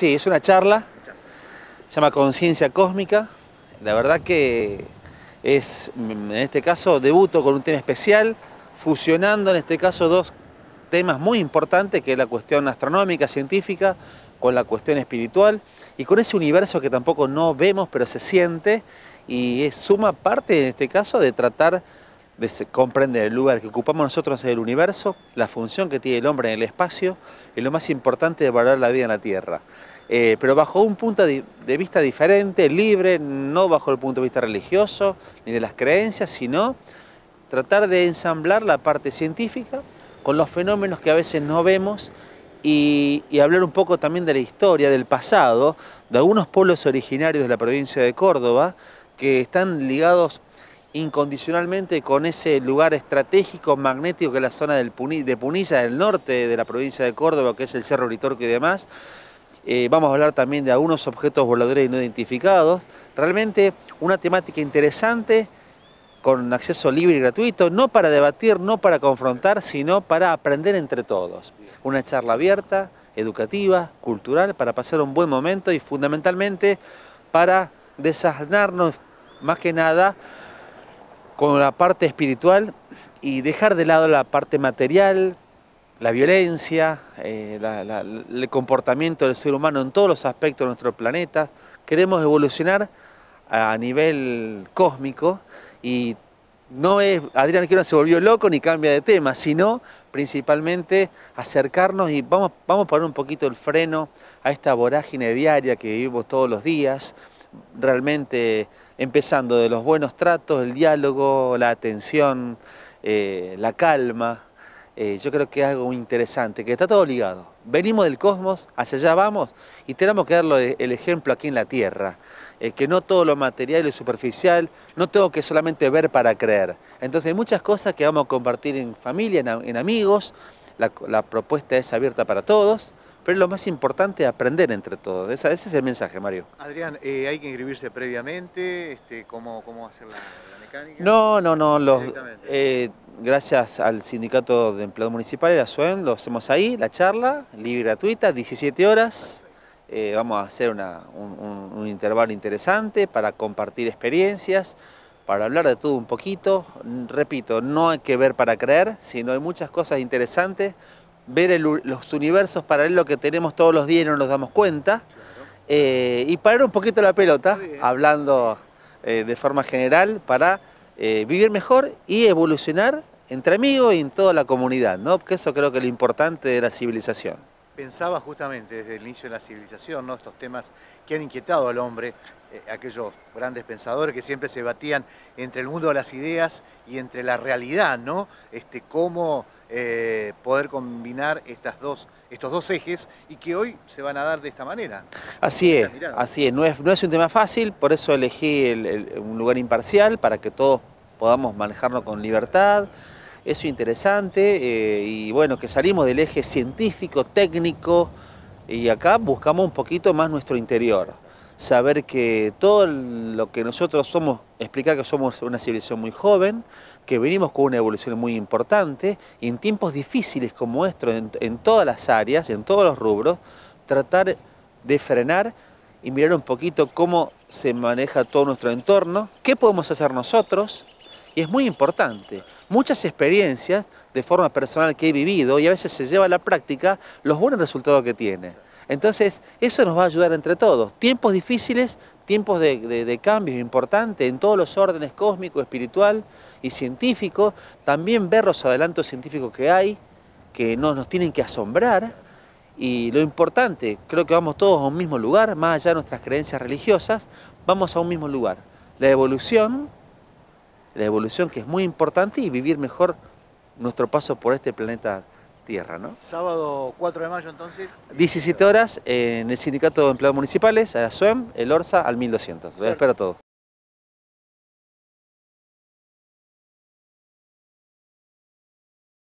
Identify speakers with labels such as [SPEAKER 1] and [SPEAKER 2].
[SPEAKER 1] Sí, es una charla, se llama Conciencia Cósmica. La verdad que es, en este caso, debuto con un tema especial, fusionando en este caso dos temas muy importantes, que es la cuestión astronómica, científica, con la cuestión espiritual, y con ese universo que tampoco no vemos, pero se siente, y es suma parte, en este caso, de tratar de comprender el lugar que ocupamos nosotros en el universo, la función que tiene el hombre en el espacio y lo más importante de valorar la vida en la Tierra. Eh, pero bajo un punto de, vista diferente, libre, no bajo el punto de vista religioso ni de las creencias, sino tratar de ensamblar la parte científica con los fenómenos que a veces no vemos y, hablar un poco también de la historia, del pasado, de algunos pueblos originarios de la provincia de Córdoba que están ligados incondicionalmente con ese lugar estratégico, magnético que es la zona de Punilla, del norte de la provincia de Córdoba, que es el Cerro Ritorque y demás. Eh, vamos a hablar también de algunos objetos voladores no identificados. Realmente una temática interesante con acceso libre y gratuito, no para debatir, no para confrontar, sino para aprender entre todos. Una charla abierta, educativa, cultural, para pasar un buen momento y fundamentalmente para desaznarnos más que nada con la parte espiritual y dejar de lado la parte material, la violencia, eh, el comportamiento del ser humano en todos los aspectos de nuestro planeta. Queremos evolucionar a nivel cósmico y no es, Adrián que no se volvió loco ni cambia de tema, sino principalmente acercarnos y vamos, vamos a poner un poquito el freno a esta vorágine diaria que vivimos todos los días. Realmente empezando de los buenos tratos, el diálogo, la atención, eh, la calma. Eh, yo creo que es algo interesante, que está todo ligado. Venimos del cosmos, hacia allá vamos y tenemos que dar el ejemplo aquí en la Tierra. Eh, que no todo lo material y superficial, no tengo que solamente ver para creer. Entonces hay muchas cosas que vamos a compartir en familia, en, amigos, la propuesta es abierta para todos pero lo más importante aprender entre todos. Ese, es el mensaje, Mario.
[SPEAKER 2] Adrián, eh, ¿hay que inscribirse previamente? Este, ¿cómo, hacer la, la
[SPEAKER 1] mecánica? No, no, no. Eh, gracias al Sindicato de empleo municipal, la SUEM, lo hacemos ahí, la charla, libre y gratuita, 17 horas. Eh, vamos a hacer un, un intervalo interesante para compartir experiencias para hablar de todo un poquito. Repito, no hay que ver para creer, sino hay muchas cosas interesantes ver los universos paralelos que tenemos todos los días y no nos damos cuenta. Eh, y parar un poquito la pelota, hablando eh, de forma general, para eh, vivir mejor y evolucionar entre amigos y en toda la comunidad, ¿no? Porque eso creo que es lo importante de la civilización
[SPEAKER 2] pensaba justamente desde el inicio de la civilización, ¿no? estos temas que han inquietado al hombre, eh, aquellos grandes pensadores que siempre se batían entre el mundo de las ideas y entre la realidad, ¿no? Este, cómo eh, poder combinar estos dos ejes y que hoy se van a dar de esta manera.
[SPEAKER 1] Así es, así es. No, es, no es un tema fácil, por eso elegí un lugar imparcial para que todos podamos manejarlo con libertad eso interesante eh, y bueno, que salimos del eje científico, técnico y acá buscamos un poquito más nuestro interior. Saber que todo lo que nosotros somos, explicar que somos una civilización muy joven, que venimos con una evolución muy importante y en tiempos difíciles como estos, en, en todas las áreas, en todos los rubros, tratar de frenar y mirar un poquito cómo se maneja todo nuestro entorno, qué podemos hacer nosotros y es muy importante. Muchas experiencias de forma personal que he vivido y a veces se lleva a la práctica los buenos resultados que tiene. Entonces, eso nos va a ayudar entre todos. Tiempos difíciles, tiempos de, cambios importantes en todos los órdenes cósmico, espiritual y científico. También ver los adelantos científicos que hay, que no nos tienen que asombrar. Y lo importante, creo que vamos todos a un mismo lugar, más allá de nuestras creencias religiosas, vamos a un mismo lugar. La evolución la evolución que es muy importante y vivir mejor nuestro paso por este planeta Tierra. ¿no?
[SPEAKER 2] Sábado 4 de mayo entonces.
[SPEAKER 1] 17 horas en el Sindicato de Empleados Municipales, a la SUEM, el ORSA, al 1200. Los espero a